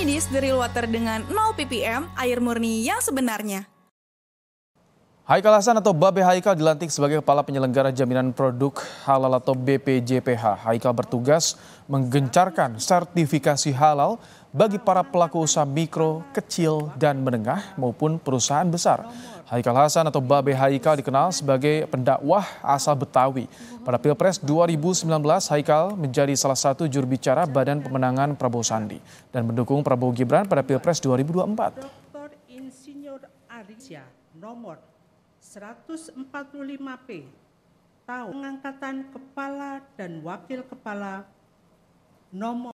ini dari water dengan 0 ppm air murni yang sebenarnya. Haikal Hasan atau Babe Haikal dilantik sebagai Kepala Penyelenggara Jaminan Produk Halal atau BPJPH. Haikal bertugas menggencarkan sertifikasi halal bagi para pelaku usaha mikro, kecil, dan menengah maupun perusahaan besar. Haikal Hasan atau Babe Haikal dikenal sebagai pendakwah asal Betawi. Pada Pilpres 2019, Haikal menjadi salah satu jurubicara Badan Pemenangan Prabowo Sandi dan mendukung Prabowo Gibran pada Pilpres 2024. 145P tahun pengangkatan kepala dan wakil kepala nomor